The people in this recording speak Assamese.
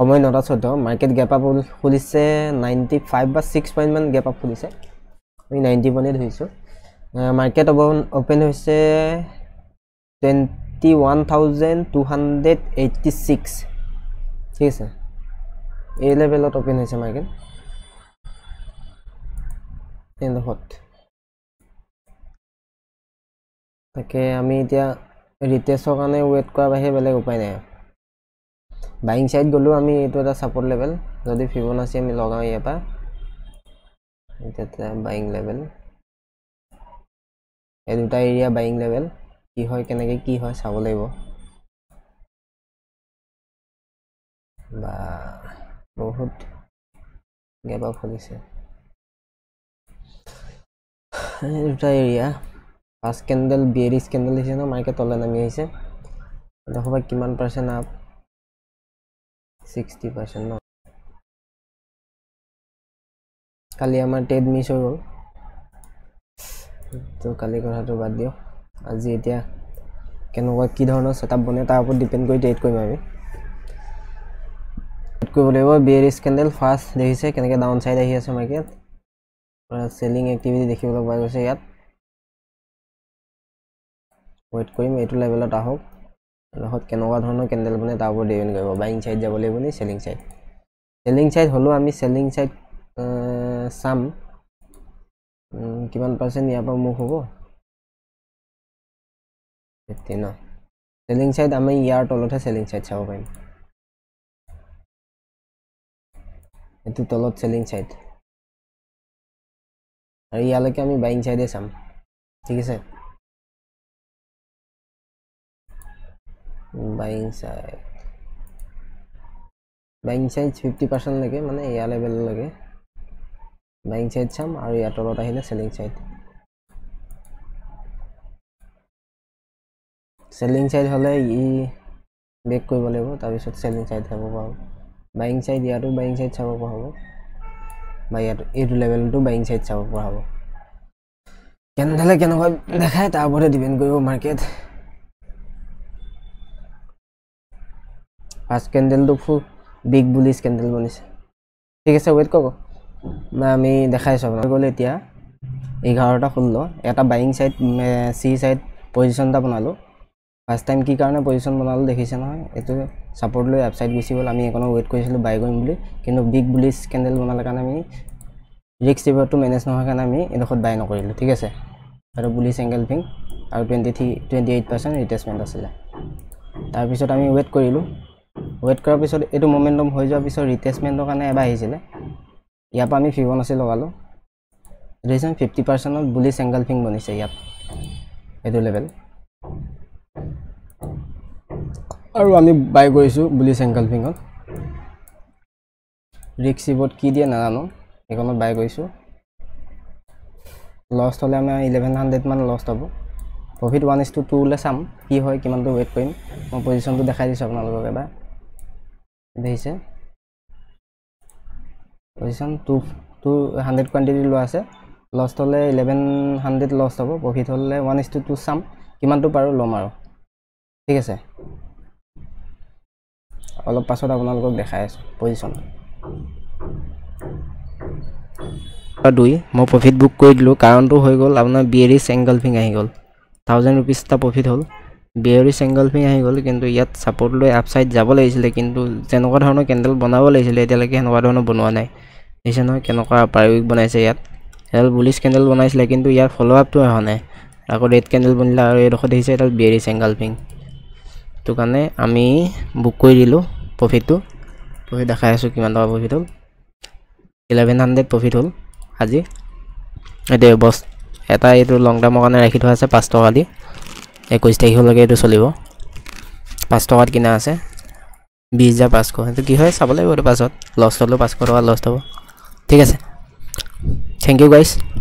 সময় নটা চৈধ্য মাৰ্কেট গেপ আপ খুলিছে নাইণ্টি ফাইভ বা ছিক্স পইণ্ট মান গেপ আপ খুলিছে আমি নাইণ্টি ওৱানেই ধৰিছোঁ মাৰ্কেট অ'প অপেন হৈছে twenty one thousand two hundred eighty six ঠিক আছে এই লেভেলত অপেন হৈছে মাৰ্কেট এডোখৰত তাকে আমি এতিয়া ৰিটেচৰ কাৰণে ৱেইট কৰাৰ বাহিৰে বেলেগ উপায় নাই বাইং চাইড গ'লেও আমি এইটো এটা ছাপোৰ্ট লেভেল যদি ফিবন আছে আমি লগাওঁ ইয়াৰ পৰা এতিয়া বাইং লেভেল এই দুটা এৰিয়া বাইং লেভেল কি হয় কেনেকৈ কি হয় চাব লাগিব বা বহুত গেপ আপ হৈছে এই দুটা এৰিয়া পাঁচ কেণ্ডেল বিয়েৰিছ কেণ্ডেল দিছে ন মাইকে তলে নামি আহিছে দেখোবা কিমান পাৰ্চেণ্ট আপ 60% ন কালি আমাৰ টেড মিছ হৈ গ'ল ত' কালি কথাটো বাদ দিয়ক আজি এতিয়া কেনেকুৱা কি ধৰণৰ চেটআপ বনে তাৰ ওপৰত ডিপেণ্ড কৰি ট্ৰেড কৰিম আমি ট্ৰেড কৰিব লাগিব বিয়েৰ স্কেণ্ডেল ফাৰ্ষ্ট দেখিছে কেনেকৈ ডাউন চাইড আহি আছে মাৰ্কেট চেলিং এক্টিভিটি দেখিবলৈ পোৱা গৈছে ইয়াত ৱেইট কৰিম এইটো লেভেলত আহক লগত কেনেকুৱা ধৰণৰ কেণ্ডেল বনাই তাৰ ওপৰত ডিপেণ্ড কৰিব বাইং ছাইড যাব লাগিব নি চেলিং ছাইড চেলিং ছাইড হ'লেও আমি চেলিং ছাইড চাম কিমান পাৰ্চেণ্ট ইয়াৰ পৰা মুখ হ'ব ফিফটি ন চেলিং ছাইড আমি ইয়াৰ তলতহে চেলিং ছাইড চাব পাৰিম এইটো তলত চেলিং ছাইড আৰু ইয়ালৈকে আমি বাইং ছাইডে চাম ঠিক আছে buying side buying side fifty percent লেগে মানে ইয়ার লেভেল লেগে বাইং সাইড চাম আর ইয়ার তলত আহিলে সেলিং সাইড সেলিং সাইড হলে ই বেক করব তারপর সেলিং সাইড চাব পাব বাইং সাইড ইয়ারও বাইং সাইড চাব হব বা ইয়াত এইটো লেভেলটো বাইং চাইড চাব পৰা হ'ব কেনেদৰে কেনেকুৱা দেখায় তাৰ ওপৰতে ডিপেণ্ড কৰিব মাৰ্কেট ফাৰ্ষ্ট কেণ্ডেলটো খুব বিগ বুলি স্কেণ্ডেল বনিছে ঠিক আছে ৱেইট কৰক নাই আমি দেখাইছোঁ আপোনাৰ গ'ল এতিয়া এঘাৰটা ষোল্ল এটা বাইং ছাইড চি ছাইড পজিশ্যন এটা বনালোঁ ফাৰ্ষ্ট টাইম কি কাৰণে পজিশ্যন বনালোঁ দেখিছে নহয় এইটো ছাপৰ্ট লৈ এপছাইড গুচি গ'ল আমি এইকণ ৱেইট কৰিছিলোঁ বাই কৰিম বুলি কিন্তু বিগ বুলিচ কেণ্ডেল বনালে কাৰণে আমি ৰিক্স ৰিভাৰটো মেনেজ নোহোৱাৰ কাৰণে আমি এইডোখৰত বাই নকৰিলোঁ ঠিক আছে আৰু বুলিচ এংগেল ফিং আৰু twenty three twenty eight percent retracement আছিলে তাৰপিছত আমি ৱেইট কৰিলোঁ ৱেইট কৰাৰ পিছত এইটো মমেণ্টম হৈ যোৱাৰ পিছত ৰিটেচমেণ্টৰ কাৰণে এবাৰ আহিছিলে ইয়াৰ পৰা আমি ফিবন আছে লগালোঁ ৰিচেণ্ট ফিফটি পাৰ্চেণ্টত বুলি চেংগল ফিং বনিছে ইয়াত এইটো লেভেল আৰু আমি বাই কৰিছোঁ বুলি চেংগল ফিঙত ৰিক্স ইবত কি দিয়ে নাজানো সেইখনত বাই কৰিছোঁ লষ্ট হ'লে আমাৰ ইলেভেন হাণ্ড্ৰেডমান লষ্ট হ'ব প্ৰফিট ওৱান ইজ টু টুলৈ চাম কি হয় কিমানটো ৱেইট কৰিম মই পজিশ্যনটো দেখাই দিছোঁ আপোনালোকক এবাৰ দেখিছে position two two hundred quantity লোৱা আছে লষ্ট হ'লে ইলেভেন হাণ্ড্ৰেড লষ্ট হ'ব প্ৰফিট হ'লে ওৱান ইজ টু টু চাম কিমানটো পাৰোঁ ল'ম আৰু ঠিক আছে অলপ পাছত আপোনালোকক দেখাই আছোঁ পজিশ্যন দুই মই প্ৰফিট বুক কৰি দিলোঁ কাৰণটো হৈ গ'ল আপোনাৰ বিয়েৰিছ এংগলফিং আহি গ'ল থাউজেণ্ড ৰুপিজ এটা প্ৰফিট হ'ল বিয়েৰি চেংগলফিং আহি গ'ল কিন্তু ইয়াত চাপৰ্ট লৈ আপচাইড যাব লাগিছিলে কিন্তু যেনেকুৱা ধৰণৰ কেণ্ডেল বনাব লাগিছিলে এতিয়ালৈকে সেনেকুৱা ধৰণৰ বনোৱা নাই দেখিছে নহয় কেনেকুৱা পাৰিবিক বনাইছে ইয়াত এডাল বুলিচ কেণ্ডেল বনাইছিলে কিন্তু ইয়াৰ ফ'ল' আপটো অহা নাই আকৌ ৰেড কেণ্ডেল বনিলে আৰু এইডোখৰ দেখিছে এডাল বিয়েৰি চেংগলফিং সেইটো কাৰণে আমি বুক কৰি দিলোঁ প্ৰফিটটো প্ৰফিট দেখাই আছোঁ কিমান টকা প্ৰফিট হ'ল ইলেভেন হাণ্ড্ৰেড প্ৰফিট হ'ল আজি এতিয়া বছ এটা এইটো লং টাৰ্মৰ কাৰণে ৰাখি থোৱা আছে পাঁচ টকা দি একৈছ তাৰিখলৈকে এইটো চলিব পাঁচ টকাত কিনা আছে বিছ হাজাৰ পাঁচশ সেইটো কি হয় চাব লাগিব এইটো পাছত লষ্ট হ'লেও পাঁচশ টকা লষ্ট হ'ব ঠিক আছে থেংক ইউ গাইছ